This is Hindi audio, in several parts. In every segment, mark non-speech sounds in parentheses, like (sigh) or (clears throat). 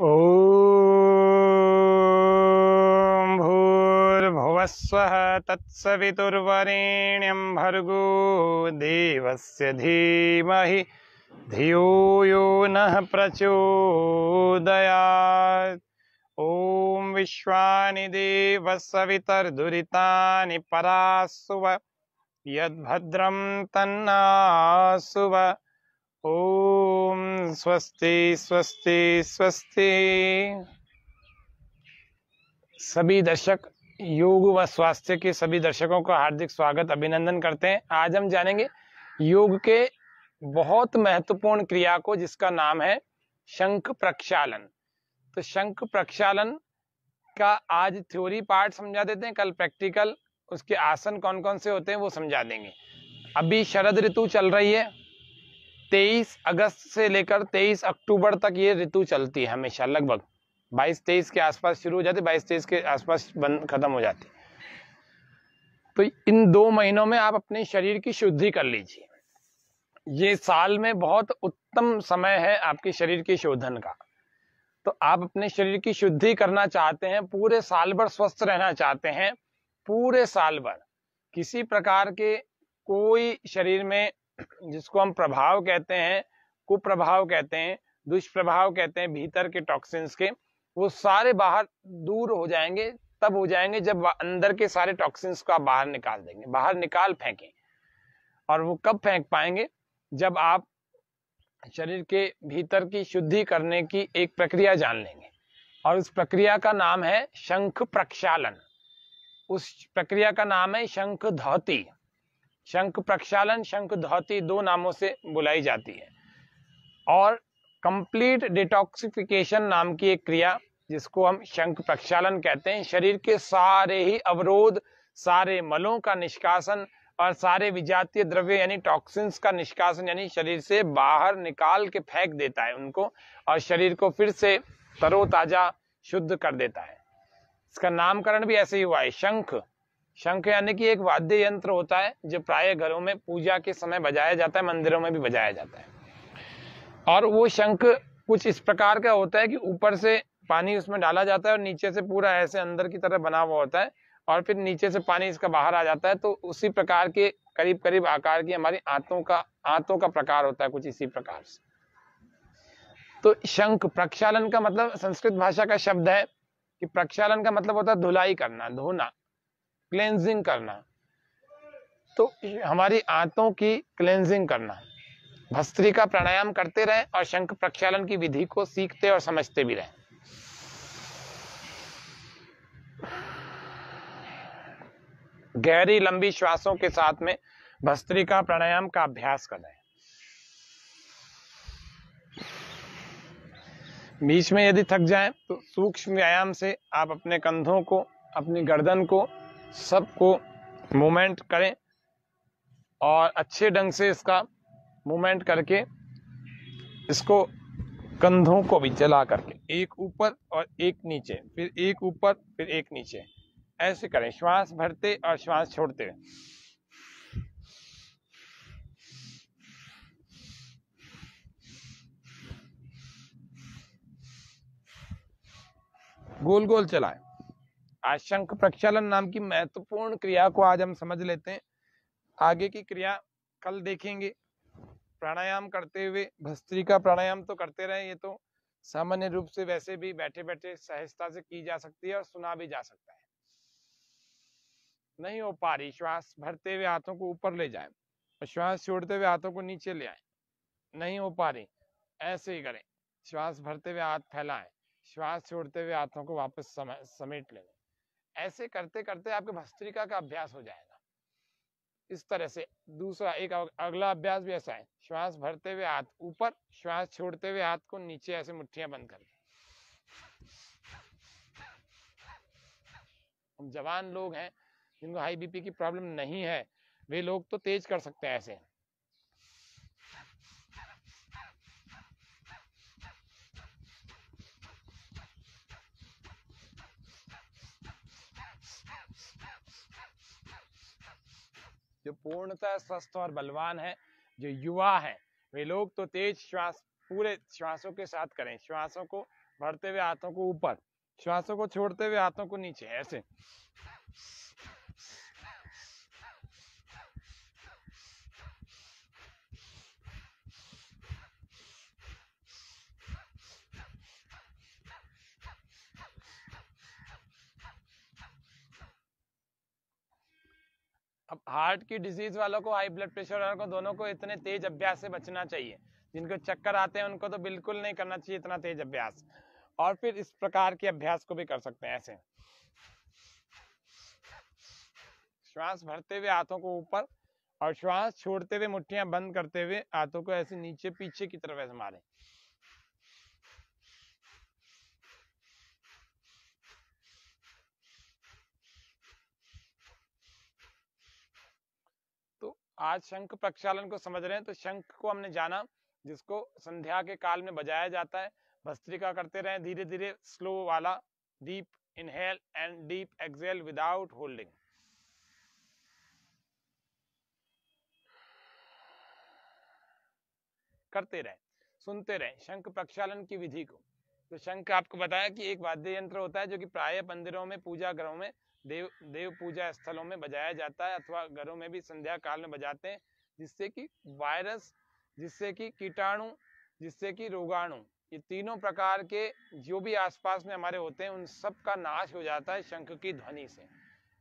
ॐ भूर्भुवस्वः तत्सवितुर्वरेण्यं भर्गो देवस्य धीमहि धियो यो नः प्रचोदयात् ॐ विश्वानि देवसवितर्दुरितानि परासुव यद्भद्रं तन्नासुव ॐ स्वस्ति स्वस्ति स्वस्ति सभी दर्शक योग व स्वास्थ्य के सभी दर्शकों का हार्दिक स्वागत अभिनंदन करते हैं आज हम जानेंगे योग के बहुत महत्वपूर्ण क्रिया को जिसका नाम है शंख प्रक्षालन तो शंख प्रक्षालन का आज थ्योरी पार्ट समझा देते हैं कल प्रैक्टिकल उसके आसन कौन कौन से होते हैं वो समझा देंगे अभी शरद ऋतु चल रही है तेईस अगस्त से लेकर तेईस अक्टूबर तक ये ऋतु चलती है हमेशा लगभग बाईस तेईस के आसपास शुरू हो जाती बाईस तेईस के आसपास बंद खत्म हो जाती तो इन दो महीनों में आप अपने शरीर की शुद्धि कर लीजिए ये साल में बहुत उत्तम समय है आपके शरीर के शोधन का तो आप अपने शरीर की शुद्धि करना चाहते हैं पूरे साल भर स्वस्थ रहना चाहते हैं पूरे साल भर किसी प्रकार के कोई शरीर में जिसको हम प्रभाव कहते हैं कुप्रभाव कहते हैं दुष्प्रभाव कहते हैं भीतर के टॉक्सिन्स के वो सारे बाहर दूर हो जाएंगे तब हो जाएंगे जब अंदर के सारे टॉक्सिन्स को आप बाहर निकाल देंगे बाहर निकाल फेंकें और वो कब फेंक पाएंगे जब आप शरीर के भीतर की शुद्धि करने की एक प्रक्रिया जान लेंगे और उस प्रक्रिया का नाम है शंख प्रक्षालन उस प्रक्रिया का नाम है शंख धोती शंख प्रक्षालन शंख धोती दो नामों से बुलाई जाती है और कंप्लीट डिटॉक्सिफिकेशन नाम की एक क्रिया जिसको हम शंख प्रक्षालन कहते हैं शरीर के सारे ही अवरोध सारे मलों का निष्कासन और सारे विजातीय द्रव्य यानी टॉक्सिन्स का निष्कासन यानी शरीर से बाहर निकाल के फेंक देता है उनको और शरीर को फिर से तरोताजा शुद्ध कर देता है इसका नामकरण भी ऐसे ही हुआ है शंख शंख यानी कि एक वाद्य यंत्र होता है जो प्राय घरों में पूजा के समय बजाया जाता है मंदिरों में भी बजाया जाता है और वो शंख कुछ इस प्रकार का होता है कि ऊपर से पानी उसमें डाला जाता है और नीचे से पूरा ऐसे अंदर की तरह बना हुआ होता है और फिर नीचे से पानी इसका बाहर आ जाता है तो उसी प्रकार के करीब करीब आकार की हमारी आंतों का आंतों का प्रकार होता है कुछ इसी प्रकार से तो शंख प्रक्षालन का मतलब संस्कृत भाषा का शब्द है कि प्रक्षालन का मतलब होता है धुलाई करना धोना क्लेंजिंग करना तो हमारी आंतों की क्लेंजिंग करना भस्त्री का प्राणायाम करते रहें और शंख प्रक्षालन की विधि को सीखते और समझते भी रहें गहरी लंबी श्वासों के साथ में भस्त्री का प्राणायाम का अभ्यास कर रहे बीच में यदि थक जाए तो सूक्ष्म व्यायाम से आप अपने कंधों को अपनी गर्दन को सबको मूवमेंट करें और अच्छे ढंग से इसका मूवमेंट करके इसको कंधों को भी चला करके एक ऊपर और एक नीचे फिर एक ऊपर फिर एक नीचे ऐसे करें श्वास भरते और श्वास छोड़ते गोल गोल चलाएं आशंक प्रक्षालन नाम की महत्वपूर्ण क्रिया को आज हम समझ लेते हैं आगे की क्रिया कल देखेंगे प्राणायाम करते हुए भस्त्री का प्राणायाम तो करते रहे ये तो सामान्य रूप से वैसे भी बैठे बैठे सहजता से की जा सकती है और सुना भी जा सकता है नहीं हो पा रही श्वास भरते हुए हाथों को ऊपर ले जाए और श्वास छोड़ते हुए हाथों को नीचे ले आए नहीं हो पा रही ऐसे ही करें श्वास भरते हुए हाथ फैलाएं श्वास छोड़ते हुए हाथों को वापस समेट लें ऐसे करते करते आपके भस्त्रिका का अभ्यास हो जाएगा इस तरह से दूसरा एक अगला अभ्यास भी ऐसा है श्वास भरते हुए हाथ ऊपर श्वास छोड़ते हुए हाथ को नीचे ऐसे मुठ्ठियां बंद कर जवान लोग हैं जिनको हाई बीपी की प्रॉब्लम नहीं है वे लोग तो तेज कर सकते हैं ऐसे जो पूर्णतः स्वस्थ और बलवान है जो युवा है वे लोग तो तेज श्वास पूरे श्वासों के साथ करें श्वासों को भरते हुए हाथों को ऊपर श्वासों को छोड़ते हुए हाथों को नीचे ऐसे अब हार्ट की डिजीज वालों को हाई ब्लड प्रेशर वालों को दोनों को इतने तेज अभ्यास से बचना चाहिए जिनको चक्कर आते हैं उनको तो बिल्कुल नहीं करना चाहिए इतना तेज अभ्यास और फिर इस प्रकार के अभ्यास को भी कर सकते हैं ऐसे श्वास भरते हुए हाथों को ऊपर और श्वास छोड़ते हुए मुठ्ठियां बंद करते हुए हाथों को ऐसे नीचे पीछे की तरफ ऐसे मारें आज शंख प्रक्षालन को समझ रहे हैं तो शंख को हमने जाना जिसको संध्या के काल में बजाया जाता है भस्त्रिका करते रहे धीरे धीरे स्लो वाला deep inhale and deep exhale without holding करते रहे सुनते रहे शंख प्रक्षालन की विधि को तो शंख आपको बताया कि एक वाद्य यंत्र होता है जो कि प्राय मंदिरों में पूजा ग्रहों में देव देव पूजा स्थलों में बजाया जाता है अथवा घरों में भी संध्या काल में बजाते हैं जिससे कि वायरस जिससे कि कीटाणु जिससे कि रोगाणु ये तीनों प्रकार के जो भी आसपास में हमारे होते हैं उन सब का नाश हो जाता है शंख की ध्वनि से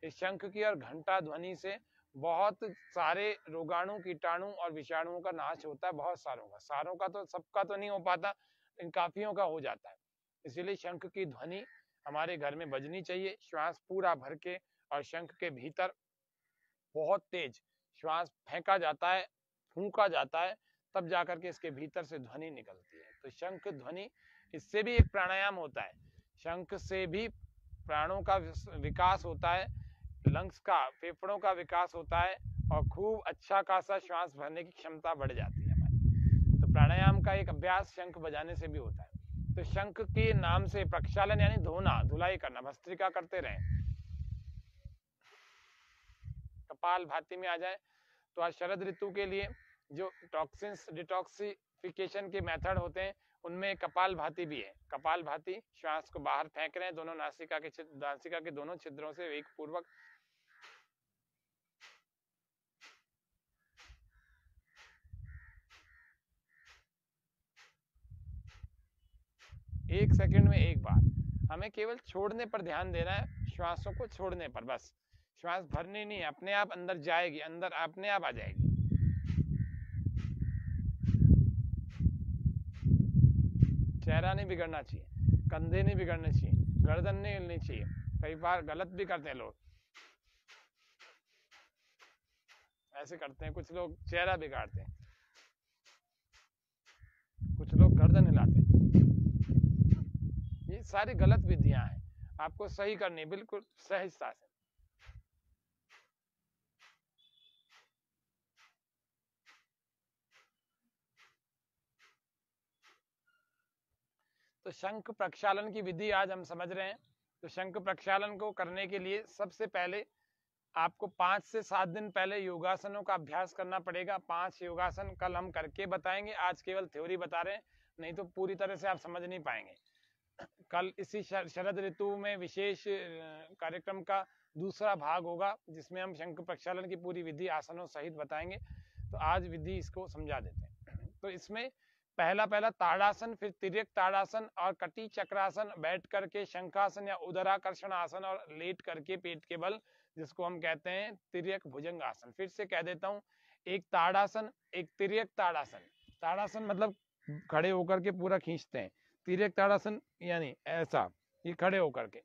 इस शंख की और घंटा ध्वनि से बहुत सारे रोगाणु कीटाणु और विषाणुओं का नाश होता है बहुत सारों का सारों का तो सबका तो नहीं हो पाता इन काफियों का हो जाता है इसीलिए शंख की ध्वनि हमारे घर में बजनी चाहिए श्वास पूरा भर के और शंख के भीतर बहुत तेज श्वास फेंका जाता है फूका जाता है तब जाकर के इसके भीतर से ध्वनि निकलती है तो शंख ध्वनि इससे भी एक प्राणायाम होता है शंख से भी प्राणों का विकास होता है लंग्स का फेफड़ों का विकास होता है और खूब अच्छा खासा श्वास भरने की क्षमता बढ़ जाती है हमारी तो प्राणायाम का एक अभ्यास शंख बजाने से भी होता है तो शंख के नाम से प्रक्षालन यानी धोना धुलाई करना भस्त्रिका करते रहे कपाल भाती में आ जाए तो आज शरद ऋतु के लिए जो टॉक्सिंस डिटॉक्सिफिकेशन के मेथड होते हैं उनमें कपाल भाती भी है कपाल भाती श्वास को बाहर फेंक रहे हैं दोनों नासिका के नासिका के दोनों छिद्रों से वेग पूर्वक एक सेकंड में एक बार हमें केवल छोड़ने पर ध्यान देना है श्वासों को छोड़ने पर बस श्वास भरनी नहीं अपने आप अंदर जाएगी अंदर अपने आप आ जाएगी चेहरा नहीं बिगड़ना चाहिए कंधे नहीं बिगड़ने चाहिए गर्दन नहीं हिलनी चाहिए कई बार गलत भी करते हैं लोग ऐसे करते हैं कुछ लोग चेहरा बिगाड़ते हैं ये सारी गलत विधियां हैं आपको सही करनी बिल्कुल सहजता से तो शंख प्रक्षालन की विधि आज हम समझ रहे हैं तो शंख प्रक्षालन को करने के लिए सबसे पहले आपको पांच से सात दिन पहले योगासनों का अभ्यास करना पड़ेगा पांच योगासन कल हम करके बताएंगे आज केवल थ्योरी बता रहे हैं नहीं तो पूरी तरह से आप समझ नहीं पाएंगे कल इसी शरद ऋतु में विशेष कार्यक्रम का दूसरा भाग होगा जिसमें हम शंख प्रक्षालन की पूरी विधि आसनों सहित बताएंगे तो आज विधि इसको समझा देते हैं तो इसमें पहला पहला ताड़ासन फिर तिरक ताड़ासन और कटी चक्रासन बैठ करके शंखासन या उदराकर्षण आसन और लेट करके पेट के बल जिसको हम कहते हैं तिरक भुजंग आसन फिर से कह देता हूँ एक ताड़ासन एक तिरक ताड़ासन ताड़ासन मतलब खड़े होकर के पूरा खींचते हैं तिरक ताड़ासन यानी ऐसा ये खड़े होकर के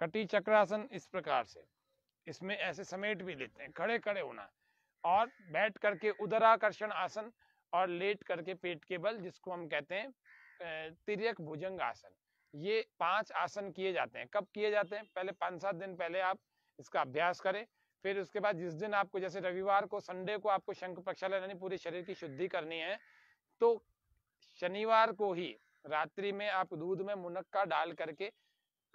कटी चक्रासन इस प्रकार से इसमें ऐसे समेट भी लेते हैं खड़े खड़े होना और बैठ करके उदराकर्षण आसन और लेट करके पेट के बल जिसको हम कहते हैं तिरक भुजंग आसन ये पांच आसन किए जाते हैं कब किए जाते हैं पहले पाँच सात दिन पहले आप इसका अभ्यास करें फिर उसके बाद जिस दिन आपको जैसे रविवार को संडे को आपको शंख प्रक्षाला यानी पूरे शरीर की शुद्धि करनी है तो शनिवार को ही रात्रि में आप दूध में मुनक्का डाल करके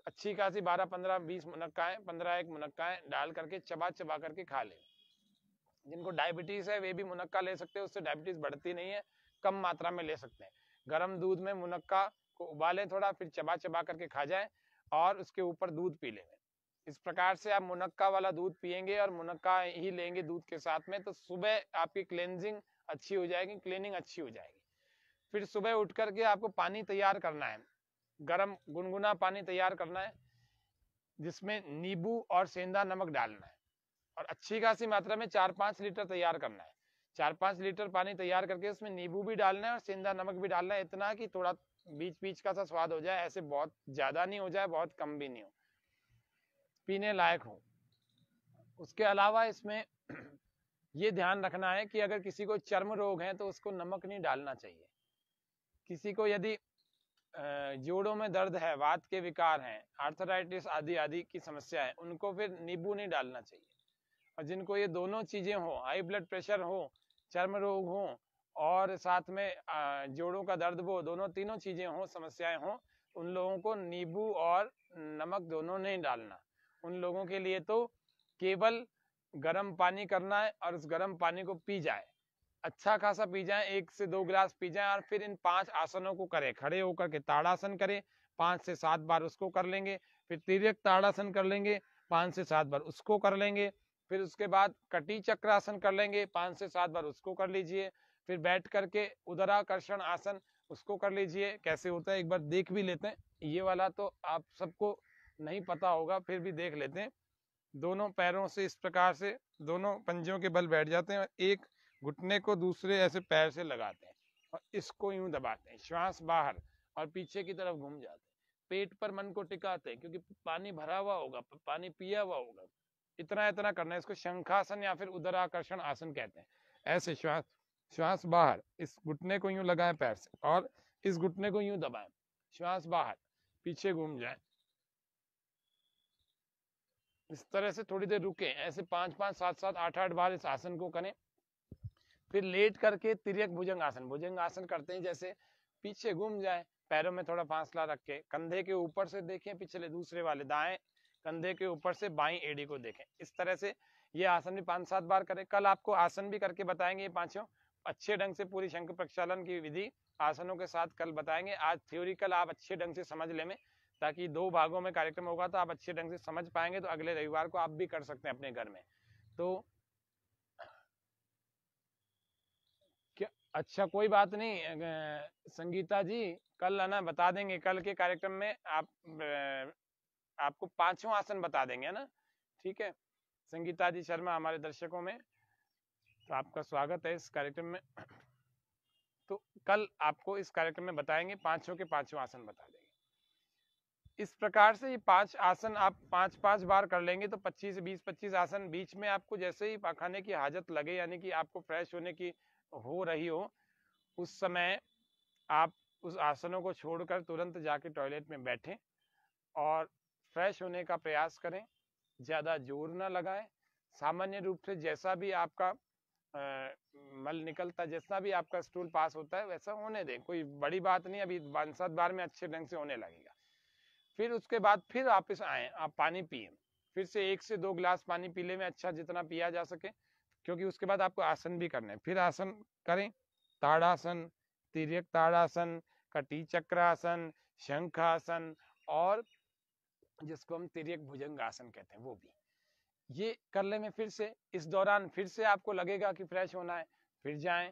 अच्छी खासी बारह पंद्रह बीस मुनक्काएं पंद्रह एक मुनक्काएं डाल करके चबा चबा करके खा लें जिनको डायबिटीज है वे भी मुनक्का ले सकते हैं उससे डायबिटीज बढ़ती नहीं है कम मात्रा में ले सकते हैं गर्म दूध में मुनक्का को उबालें थोड़ा फिर चबा चबा करके खा जाए और उसके ऊपर दूध पी लें इस प्रकार से आप मुनक्का वाला दूध पियेंगे और मुनक्का ही लेंगे दूध के साथ में तो सुबह आपकी क्लेंजिंग अच्छी हो जाएगी क्लीनिंग अच्छी हो जाएगी फिर सुबह उठ करके आपको पानी तैयार करना है गर्म गुनगुना पानी तैयार करना है जिसमें नींबू और सेंधा नमक डालना है और अच्छी खासी मात्रा में चार पाँच लीटर तैयार करना है चार पाँच लीटर पानी तैयार करके उसमें नींबू भी डालना है और सेंधा नमक भी डालना है इतना कि थोड़ा बीच बीच का सा स्वाद हो जाए ऐसे बहुत ज़्यादा नहीं हो जाए बहुत कम भी नहीं हो पीने लायक हो उसके अलावा इसमें (clears throat) ये ध्यान रखना है कि अगर किसी को चर्म रोग है तो उसको नमक नहीं डालना चाहिए किसी को यदि जोड़ों में दर्द है वात के विकार हैं आर्थराइटिस आदि आदि की समस्या है उनको फिर नींबू नहीं डालना चाहिए और जिनको ये दोनों चीज़ें हो हाई ब्लड प्रेशर हो चर्म रोग हो और साथ में जोड़ों का दर्द हो दोनों तीनों चीज़ें हों समस्याएं हों उन लोगों को नींबू और नमक दोनों नहीं डालना उन लोगों के लिए तो केवल गर्म पानी करना है और उस गर्म पानी को पी जाए अच्छा खासा पी जाए एक से दो गिलास पी जाए और फिर इन पांच आसनों को करें खड़े होकर के ताड़ासन करें पांच से सात बार उसको कर लेंगे फिर तिरक ताड़ासन कर लेंगे पांच से सात बार उसको कर लेंगे फिर उसके बाद कटी चक्रासन कर लेंगे पांच से सात बार उसको कर लीजिए फिर बैठ करके उदराकर्षण आसन उसको कर लीजिए कैसे होता है एक बार देख भी लेते हैं ये वाला तो आप सबको नहीं पता होगा फिर भी देख लेते हैं दोनों पैरों से इस प्रकार से दोनों पंजों के बल बैठ जाते हैं और एक घुटने को दूसरे ऐसे पैर से लगाते हैं और इसको यूं दबाते हैं श्वास बाहर और पीछे की तरफ घूम जाते हैं पेट पर मन को टिकाते हैं क्योंकि पानी भरा हुआ होगा पानी पिया हुआ होगा इतना इतना करना है इसको शंखासन या फिर उदराकर्षण आसन कहते हैं ऐसे श्वास श्वास बाहर इस घुटने को यूं लगाएं पैर से और इस घुटने को यूं दबाएं श्वास बाहर पीछे घूम जाए इस तरह से थोड़ी देर रुके ऐसे पांच पांच सात सात आठ आठ बार इस आसन को करें फिर लेट करके तिरक भुजंग आसन भुजंग आसन करते हैं जैसे पीछे घूम जाए पैरों में थोड़ा फांसला रख के कंधे के ऊपर से देखें पिछले दूसरे वाले दाएं कंधे के ऊपर से बाई एडी को देखें इस तरह से ये आसन भी पांच सात बार करें कल आपको आसन भी करके बताएंगे ये पांचों अच्छे ढंग से पूरी शंख प्रक्षालन की विधि आसनों के साथ कल बताएंगे आज थ्योरिकल आप अच्छे ढंग से समझ ले में ताकि दो भागों में कार्यक्रम होगा तो आप अच्छे ढंग से समझ पाएंगे तो अगले रविवार को आप भी कर सकते हैं अपने घर में तो अच्छा कोई बात नहीं संगीता जी कल है ना बता देंगे कल के कार्यक्रम में आप आपको पांचों आसन बता देंगे है ना ठीक है संगीता जी शर्मा हमारे दर्शकों में तो आपका स्वागत है इस कार्यक्रम में तो कल आपको इस कार्यक्रम में बताएंगे पांचों के पांचों आसन बता देंगे इस प्रकार से ये पांच आसन आप पांच पांच बार कर लेंगे तो 25 से 20 25 आसन बीच में आपको जैसे ही पखाने की हाजत लगे यानी कि आपको फ्रेश होने की हो रही हो उस समय आप उस आसनों को छोड़कर तुरंत जाके टॉयलेट में बैठें और फ्रेश होने का प्रयास करें ज़्यादा जोर ना लगाएं सामान्य रूप से जैसा भी आपका आ, मल निकलता जैसा भी आपका स्टूल पास होता है वैसा होने दें कोई बड़ी बात नहीं अभी सात बार में अच्छे ढंग से होने लगेगा फिर उसके बाद फिर वापस आए आप पानी पिए फिर से एक से दो गिलास पानी पीले में अच्छा जितना पिया जा सके क्योंकि उसके बाद आपको आसन भी करने फिर आसन करें ताड़ासन तिरक ताड़ासन कटी चक्रासन शंखासन और जिसको हम तिरक भुजंगासन कहते हैं वो भी ये कर ले में फिर से इस दौरान फिर से आपको लगेगा कि फ्रेश होना है फिर जाए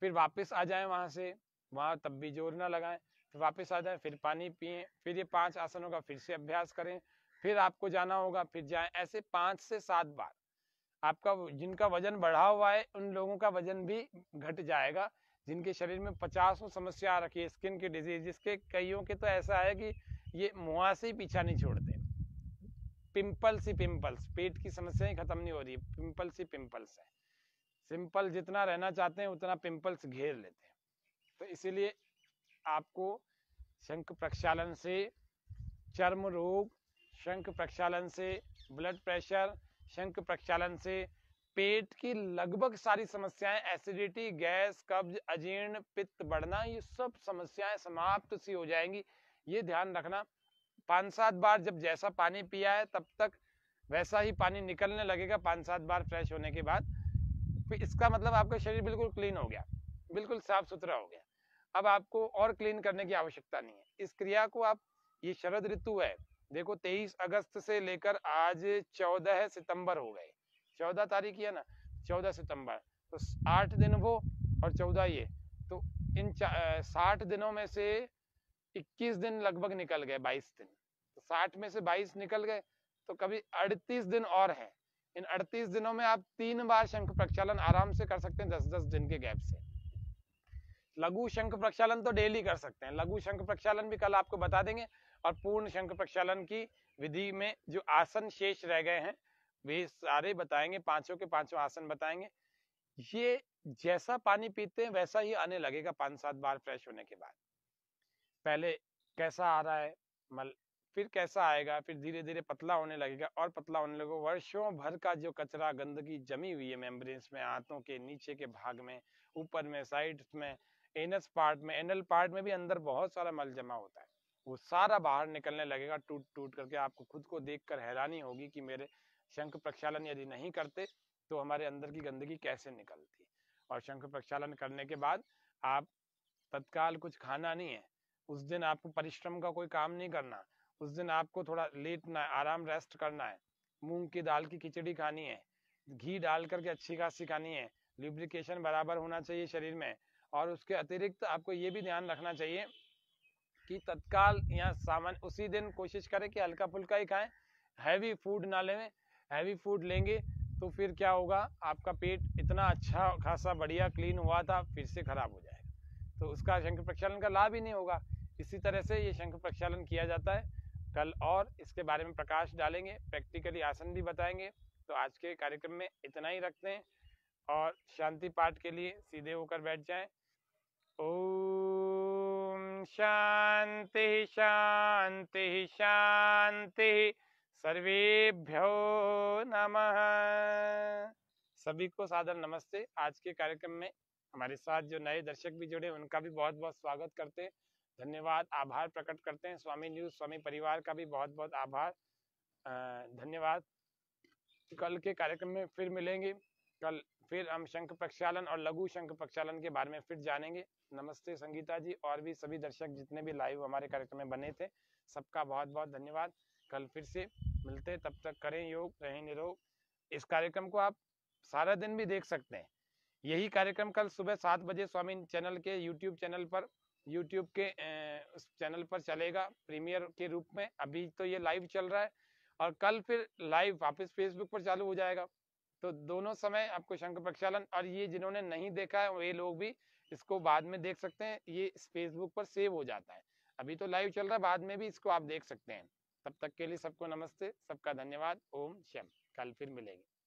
फिर वापस आ जाए वहां से वहां तब भी जोर ना लगाएं फिर वापस आ जाए फिर पानी पिए फिर ये पांच आसनों का फिर से अभ्यास करें फिर आपको जाना होगा फिर जाए ऐसे पांच से सात बार आपका जिनका वजन बढ़ा हुआ है उन लोगों का वजन भी घट जाएगा जिनके शरीर में पचासों समस्या आ रखी है स्किन की डिजीज जिसके कईयों के तो ऐसा है कि ये मुआ से ही पीछा नहीं छोड़ते पिंपल्स ही पिंपल्स पेट की समस्याएं खत्म नहीं हो रही पिंपल्स ही पिंपल्स है सिंपल जितना रहना चाहते हैं उतना पिंपल्स घेर लेते हैं तो इसीलिए आपको शंख प्रक्षालन से चर्म रोग शंख प्रक्षालन से ब्लड प्रेशर शंख प्रक्षालन से पेट की लगभग सारी समस्याएं एसिडिटी गैस कब्ज अजीर्ण पित्त बढ़ना ये सब समस्याएं समाप्त सी हो जाएंगी ये ध्यान रखना पाँच सात बार जब जैसा पानी पिया है तब तक वैसा ही पानी निकलने लगेगा पाँच सात बार फ्रेश होने के बाद इसका मतलब आपका शरीर बिल्कुल क्लीन हो गया बिल्कुल साफ सुथरा हो गया अब आपको और क्लीन करने की आवश्यकता नहीं है इस क्रिया को आप ये शरद ऋतु है देखो तेईस अगस्त से लेकर आज चौदह सितंबर हो गए चौदह तारीख ये ना चौदह सितंबर तो आठ दिन वो और चौदह ये तो इन साठ दिनों में से इक्कीस दिन लगभग निकल गए बाईस दिन तो साठ में से बाईस निकल गए तो कभी अड़तीस दिन और है इन अड़तीस दिनों में आप तीन बार शंख प्रक्षालन आराम से कर सकते हैं दस दस दिन के गैप से लघु शंख प्रक्षालन तो डेली कर सकते हैं लघु शंख प्रक्षालन भी कल आपको बता देंगे और पूर्ण शंख प्रक्षालन की विधि में जो आसन शेष रह गए हैं वे सारे बताएंगे पांचों के पांचों आसन बताएंगे ये जैसा पानी पीते हैं वैसा ही आने लगेगा पांच सात बार फ्रेश होने के बाद पहले कैसा आ रहा है मल फिर कैसा आएगा फिर धीरे धीरे पतला होने लगेगा और पतला होने लगेगा वर्षों भर का जो कचरा गंदगी जमी हुई है मेम्ब्रेन्स में हाथों के नीचे के भाग में ऊपर में साइड में एनस पार्ट में एनल पार्ट में भी अंदर बहुत सारा मल जमा होता है वो सारा बाहर निकलने लगेगा टूट टूट करके आपको खुद को देखकर हैरानी होगी कि मेरे शंख प्रक्षालन यदि नहीं करते तो हमारे अंदर की गंदगी कैसे निकलती और शंख प्रक्षालन करने के बाद आप तत्काल कुछ खाना नहीं है उस दिन आपको परिश्रम का कोई काम नहीं करना उस दिन आपको थोड़ा लेटना है आराम रेस्ट करना है मूंग की दाल की खिचड़ी खानी है घी डाल करके अच्छी खासी खानी है लिब्रिकेशन बराबर होना चाहिए शरीर में और उसके अतिरिक्त आपको ये भी ध्यान रखना चाहिए कि तत्काल यहाँ सामान उसी दिन कोशिश करें कि हल्का फुल्का ही खाएं हैवी फूड ना लें हैवी फूड लेंगे तो फिर क्या होगा आपका पेट इतना अच्छा खासा बढ़िया क्लीन हुआ था फिर से खराब हो जाएगा तो उसका शंख प्रक्षालन का लाभ ही नहीं होगा इसी तरह से ये शंख प्रक्षालन किया जाता है कल और इसके बारे में प्रकाश डालेंगे प्रैक्टिकली आसन भी बताएंगे तो आज के कार्यक्रम में इतना ही रखते हैं और शांति पाठ के लिए सीधे होकर बैठ जाएं ओ शांति शांति शांति सर्वेभ्यो नमः सभी को सादर नमस्ते आज के कार्यक्रम में हमारे साथ जो नए दर्शक भी जुड़े उनका भी बहुत बहुत स्वागत करते हैं धन्यवाद आभार प्रकट करते हैं स्वामी न्यूज स्वामी परिवार का भी बहुत बहुत आभार धन्यवाद कल के कार्यक्रम में फिर मिलेंगे कल फिर हम शंख प्रक्षालन और लघु शंख प्रक्षालन के बारे में फिर जानेंगे नमस्ते संगीता जी और भी सभी दर्शक जितने भी लाइव हमारे कार्यक्रम में बने थे सबका बहुत बहुत धन्यवाद कल फिर से मिलते तब तक करें योग रहें निरोग इस कार्यक्रम को आप सारा दिन भी देख सकते हैं यही कार्यक्रम कल सुबह सात बजे स्वामी चैनल के यूट्यूब चैनल पर यूट्यूब के उस चैनल पर चलेगा प्रीमियर के रूप में अभी तो ये लाइव चल रहा है और कल फिर लाइव वापस फेसबुक पर चालू हो जाएगा तो दोनों समय आपको शंकर प्रक्षालन और ये जिन्होंने नहीं देखा है वे लोग भी इसको बाद में देख सकते हैं ये फेसबुक पर सेव हो जाता है अभी तो लाइव चल रहा है बाद में भी इसको आप देख सकते हैं तब तक के लिए सबको नमस्ते सबका धन्यवाद ओम शम कल फिर मिलेंगे